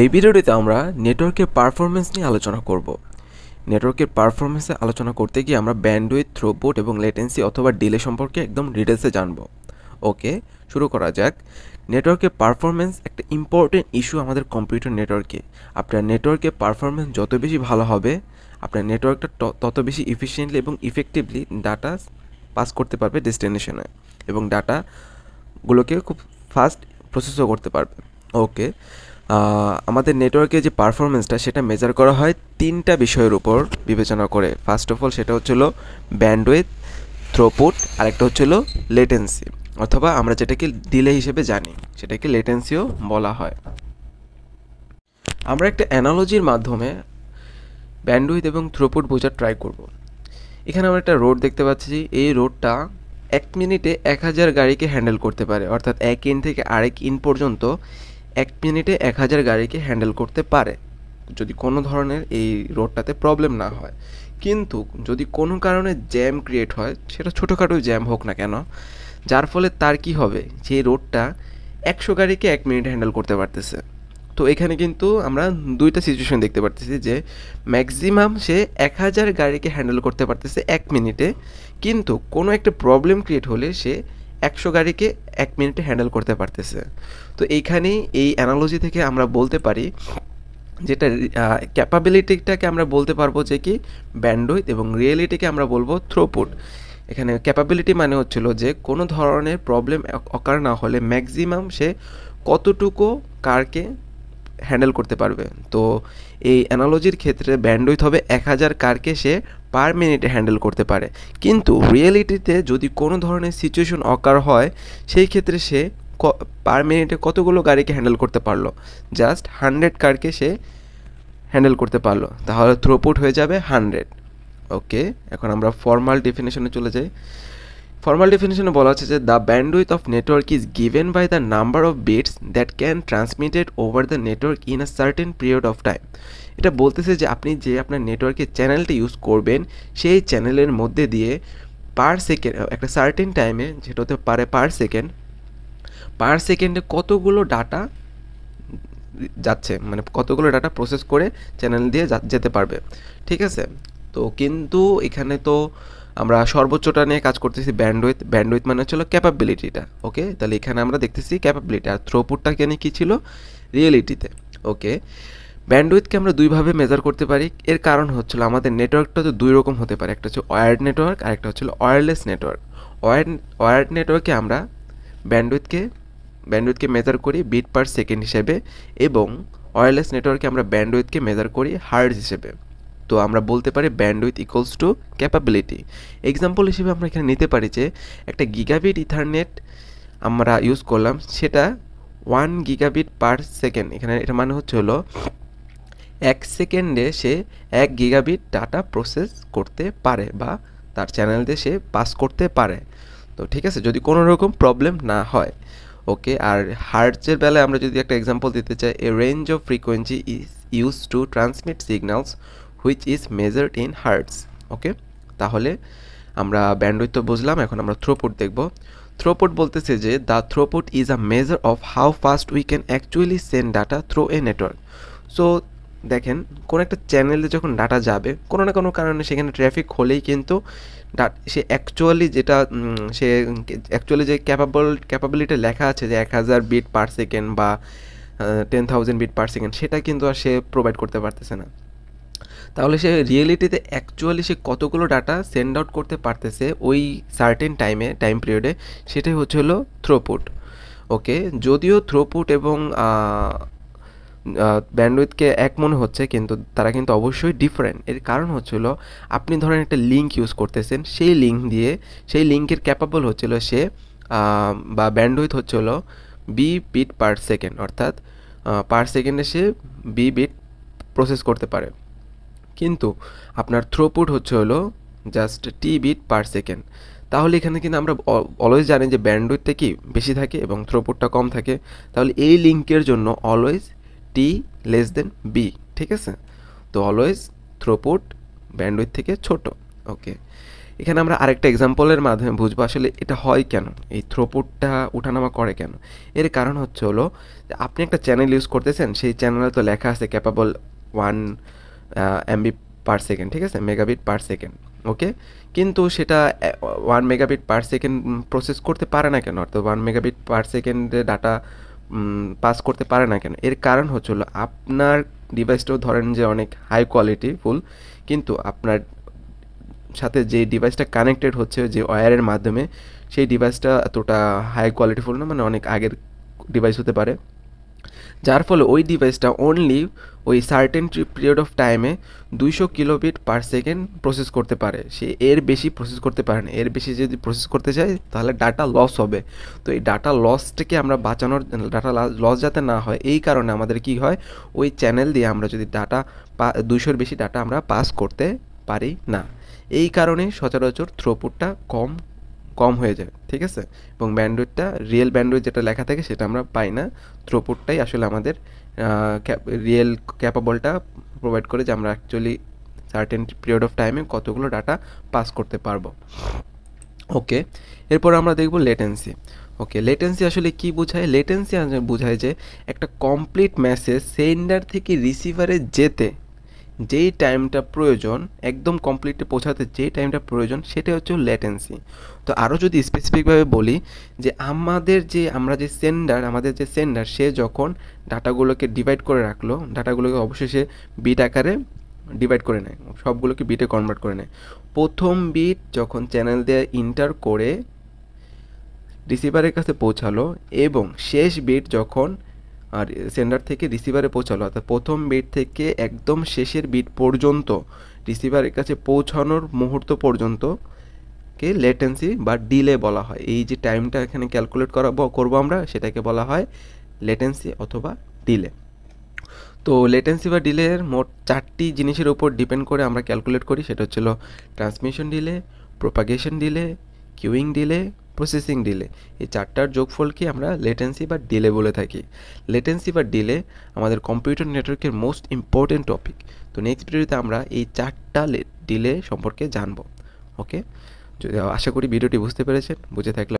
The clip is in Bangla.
এই ভিডিওটিতে আমরা নেটওয়ার্কের পারফরমেন্স নিয়ে আলোচনা করব নেটওয়ার্কের পারফরমেন্সে আলোচনা করতে গিয়ে আমরা ব্যান্ডউইথ থ্রোপুট এবং লেটেন্সি অথবা ডিলে সম্পর্কে একদম ডিটেলসে জানব ওকে শুরু করা যাক নেটওয়ার্কের পারফরমেন্স একটা ইম্পর্টেন্ট ইস্যু আমাদের কম্পিউটার নেটওয়ার্কে আপনার নেটওয়ার্কের পারফরমেন্স যত বেশি ভালো হবে আপনার নেটওয়ার্কটা তত বেশি ইফিসিয়েন্টলি এবং ইফেক্টিভলি ডাটা পাস করতে পারবে ডেস্টিনেশনে এবং ডাটাগুলোকে খুব ফাস্ট প্রসেসও করতে পারবে ওকে আমাদের নেটওয়ার্কের যে পারফরমেন্সটা সেটা মেজার করা হয় তিনটা বিষয়ের উপর বিবেচনা করে ফার্স্ট অফ অল সেটা হচ্ছিল ব্যান্ডউইথ থ্রোপুট আরেকটা হচ্ছিল লেটেন্সি অথবা আমরা যেটাকে ডিলে হিসেবে জানি সেটাকে লেটেন্সিও বলা হয় আমরা একটা অ্যানালজির মাধ্যমে ব্যান্ডউইথ এবং থ্রোপুট বোঝার ট্রাই করব। এখানে আমরা একটা রোড দেখতে পাচ্ছি এই রোডটা এক মিনিটে এক হাজার গাড়িকে হ্যান্ডেল করতে পারে অর্থাৎ এক ইন থেকে আরেক ইন পর্যন্ত এক মিনিটে এক হাজার গাড়িকে হ্যান্ডেল করতে পারে যদি কোনো ধরনের এই রোডটাতে প্রবলেম না হয় কিন্তু যদি কোনো কারণে জ্যাম ক্রিয়েট হয় সেটা ছোটোখাটো জ্যাম হোক না কেন যার ফলে তার কি হবে যে রোডটা একশো গাড়িকে এক মিনিট হ্যান্ডেল করতে পারতেছে তো এখানে কিন্তু আমরা দুইটা সিচুয়েশন দেখতে পারতেছি যে ম্যাক্সিমাম সে এক হাজার গাড়িকে হ্যান্ডেল করতে পারতেছে এক মিনিটে কিন্তু কোনো একটা প্রবলেম ক্রিয়েট হলে সে একশো গাড়িকে এক মিনিটে হ্যান্ডেল করতে পারতেছে তো এইখানেই এই অ্যানালজি থেকে আমরা বলতে পারি যেটা ক্যাপাবিলিটিটাকে আমরা বলতে পারবো যে কি ব্যান্ডউইথ এবং রিয়েলিটিকে আমরা বলবো থ্রোপুট এখানে ক্যাপাবিলিটি মানে হচ্ছিল যে কোনো ধরনের প্রবলেম অকার না হলে ম্যাক্সিমাম সে কতটুকু কারকে হ্যান্ডেল করতে পারবে তো এই অ্যানালজির ক্ষেত্রে ব্যান্ডউইথ হবে এক হাজার কারকে সে পার মিনিটে হ্যান্ডেল করতে পারে কিন্তু রিয়েলিটিতে যদি কোনো ধরনের সিচুয়েশন অকার হয় সেই ক্ষেত্রে সে পার মিনিটে কতগুলো গাড়িকে হ্যান্ডেল করতে পারলো জাস্ট হান্ড্রেড কারকে সে হ্যান্ডেল করতে পারলো তাহলে থ্রোপুট হয়ে যাবে হান্ড্রেড ওকে এখন আমরা ফর্মাল ডেফিনেশনে চলে যাই ফর্মাল ডেফিনেশনে বলা হচ্ছে যে the bandwidth of network is given by the number of bits that can transmitted over the network in a certain period of time এটা বলতেছে যে আপনি যে আপনার নেটওয়ার্কের চ্যানেলটি ইউজ করবেন সেই চ্যানেলের মধ্যে দিয়ে পার সেকেন্ড একটা সার্টেন টাইমে যেটা হতে পারে পার সেকেন্ড পার সেকেন্ডে কতগুলো ডাটা যাচ্ছে মানে কতগুলো ডাটা প্রসেস করে চ্যানেল দিয়ে যেতে পারবে ঠিক আছে তো কিন্তু এখানে তো আমরা সর্বোচ্চটা নিয়ে কাজ করতেছি ব্যান্ডউইথ ব্যান্ডউইথ মানে হচ্ছিল ক্যাপাবিলিটিটা ওকে তাহলে এখানে আমরা দেখতেছি ক্যাপাবিলিটি আর থ্রোপুটটা কেন কী ছিল রিয়েলিটিতে ওকে ব্যান্ডউইথকে আমরা দুইভাবে মেজার করতে পারি এর কারণ হচ্ছিল আমাদের নেটওয়ার্কটা তো দুই রকম হতে পারে একটা হচ্ছে ওয়ার্ড নেটওয়ার্ক আর একটা হচ্ছিল ওয়ারলেস নেটওয়ার্ক ওয়ার্ড ওয়ার্ড নেটওয়ার্কে আমরা ব্যান্ডউইথকে ব্যান্ডউইথকে মেজার করি বিট পার সেকেন্ড হিসেবে এবং ওয়ারলেস নেটওয়ার্কে আমরা ব্যান্ডউইথকে মেজার করি হার্ড হিসেবে তো আমরা বলতে পারি bandwidth equals to capability example হিসেবে আমরা এখানে নিতে পারি যে একটা গিগাবিট ইথারনেট আমরা ইউজ করলাম সেটা ওয়ান গিগাবিট পার সেকেন্ড এখানে এটা মানে হচ্ছে হলো এক সেকেন্ডে সে এক গিগাবিট ডাটা প্রসেস করতে পারে বা তার চ্যানেল দিয়ে সে পাস করতে পারে তো ঠিক আছে যদি কোনো রকম প্রবলেম না হয় ওকে আর হার্টসের বেলায় আমরা যদি একটা এক্সাম্পল দিতে চাই a range of frequency is use to transmit signals which is measured in hertz okay তাহলে আমরা ব্যান্ডউইথ তো বুঝলাম এখন আমরা থ্রোপুট দেখব থ্রোপুট বলতেছে যে the throughput is a measure of how fast we can actually send data through a network so দেখেন কোনো একটা চ্যানেলে যখন ডাটা যাবে কোনো না কোনো কারণে সেখানে ট্রাফিক হলেই কিন্তু সে অ্যাকচুয়ালি যেটা সে অ্যাকচুয়ালি যে ক্যাপাবল ক্যাপাবিলিটি লেখা আছে যে এক হাজার বিট পার সেকেন্ড বা ten thousand bit per second সেটা কিন্তু আর সে প্রোভাইড করতে পারতেছে না তাহলে সে রিয়েলিটিতে অ্যাকচুয়ালি সে কতগুলো ডাটা সেন্ড আউট করতে পারতেছে ওই সার্টেন টাইমে টাইম পিরিয়ডে সেটাই হচ্ছে হলো থ্রোপুট ওকে যদিও থ্রোপুট এবং ব্যান্ডউইথকে এক মনে হচ্ছে কিন্তু তারা কিন্তু অবশ্যই ডিফারেন্ট এর কারণ হচ্ছিল আপনি ধরেন একটা লিঙ্ক ইউজ করতেছেন সেই লিঙ্ক দিয়ে সেই লিঙ্কের ক্যাপাবল হচ্ছিল সে বা ব্যান্ডউইথ হচ্ছিল বি বিট পার সেকেন্ড অর্থাৎ পার সেকেন্ডে সে বি বিট প্রসেস করতে পারে কিন্তু আপনার থ্রোপুট হচ্ছে হলো just T bit per second তাহলে এখানে কিন্তু আমরা অলওয়েজ জানি যে ব্যান্ডউইথটা কি বেশি থাকে এবং থ্রোপুটটা কম থাকে তাহলে এই লিঙ্কের জন্য always T less than B ঠিক আছে তো অলওয়েজ থ্রোপুট ব্যান্ডউইথ থেকে ছোট ওকে এখানে আমরা আরেকটা এক্সাম্পলের মাধ্যমে বুঝবো আসলে এটা হয় কেন এই থ্রোপুটটা উঠানামা করে কেন এর কারণ হচ্ছে হলো আপনি একটা চ্যানেল ইউজ করতেছেন সেই চ্যানেলে তো লেখা আছে capable one MB per second ঠিক আছে মেগাবিট পার সেকেন্ড ওকে কিন্তু সেটা one megabit per second process করতে পারে না কেন অর্থাৎ ওয়ান মেগাবিট পার সেকেন্ডে ডাটা পাস করতে পারে না কেন এর কারণ হচ্ছিল আপনার ডিভাইসটাও ধরেন যে অনেক হাই কোয়ালিটি ফুল কিন্তু আপনার সাথে যে ডিভাইসটা কানেক্টেড হচ্ছে যে ওয়ারের মাধ্যমে সেই ডিভাইসটা এতটা হাই কোয়ালিটি ফুল না মানে অনেক আগের ডিভাইস হতে পারে যার ফলে ওই ডিভাইসটা অনলি ওই সার্টেন পিরিয়ড অফ টাইমে দুইশো কিলোবিট পার সেকেন্ড প্রসেস করতে পারে সে এর বেশি প্রসেস করতে পারে না এর বেশি যদি প্রসেস করতে চায় তাহলে ডাটা লস হবে তো এই ডাটা লসটাকে আমরা বাঁচানোর ডাটা লস যাতে না হয় এই কারণে আমাদের কি হয় ওই চ্যানেল দিয়ে আমরা যদি ডাটা পা দুইশোর বেশি ডাটা আমরা পাস করতে পারি না এই কারণে সচরাচর থ্রোপুটটা কম কম হয়ে যায় ঠিক আছে এবং ব্যান্ডউইথটা রিয়েল ব্যান্ডউইথ যেটা লেখা থাকে সেটা আমরা পাই না থ্রোপুটটাই আসলে আমাদের রিয়েল ক্যাপাবলটা প্রোভাইড করে যে আমরা অ্যাকচুয়ালি সার্টেন পিরিয়ড অফ টাইমে কতগুলো ডাটা পাস করতে পারবো ওকে এরপর আমরা দেখব লেটেন্সি ওকে লেটেন্সি আসলে কি বোঝায় লেটেন্সি বোঝায় যে একটা কমপ্লিট মেসেজ সেন্ডার থেকে রিসিভারে যেতে যেই টাইমটা প্রয়োজন একদম কমপ্লিটে পৌঁছাতে যেই টাইমটা প্রয়োজন সেটা হচ্ছে ল্যাটেন্সি তো আরও যদি স্পেসিফিকভাবে বলি যে আমাদের যে আমরা যে সেন্ডার আমাদের যে সেন্ডার সে যখন ডাটাগুলোকে ডিভাইড করে রাখলো ডাটাগুলোকে অবশেষে বিট আকারে ডিভাইড করে নেয় সবগুলোকে বিটে কনভার্ট করে নেয় প্রথম বিট যখন চ্যানেল দিয়ে ইন্টার করে রিসিভারের কাছে পৌঁছালো এবং শেষ বিট যখন আর সেন্ডার থেকে রিসিভারে পৌঁছালো অর্থাৎ প্রথম বিট থেকে একদম শেষের বিট পর্যন্ত রিসিভারের কাছে পৌঁছানোর মুহূর্ত পর্যন্ত কে লেটেন্সি বা ডিলে বলা হয় এই যে টাইমটা এখানে ক্যালকুলেট করা করবো আমরা সেটাকে বলা হয় লেটেন্সি অথবা ডিলে তো লেটেন্সি বা ডিলের মোট চারটি জিনিসের উপর ডিপেন্ড করে আমরা ক্যালকুলেট করি সেটা হচ্ছিল transmission delay propagation delay queuing delay processing delay এই চারটার যোগফলকে আমরা লেটেন্সি বা ডিলে বলে থাকি লেটেন্সি বা ডিলে আমাদের কম্পিউটার নেটওয়ার্কের মোস্ট ইম্পর্টেন্ট টপিক তো নেক্সট ভিডিওতে আমরা এই চারটা ডিলে সম্পর্কে জানব ওকে আশা করি ভিডিওটি বুঝতে পেরেছেন বুঝে থাকলে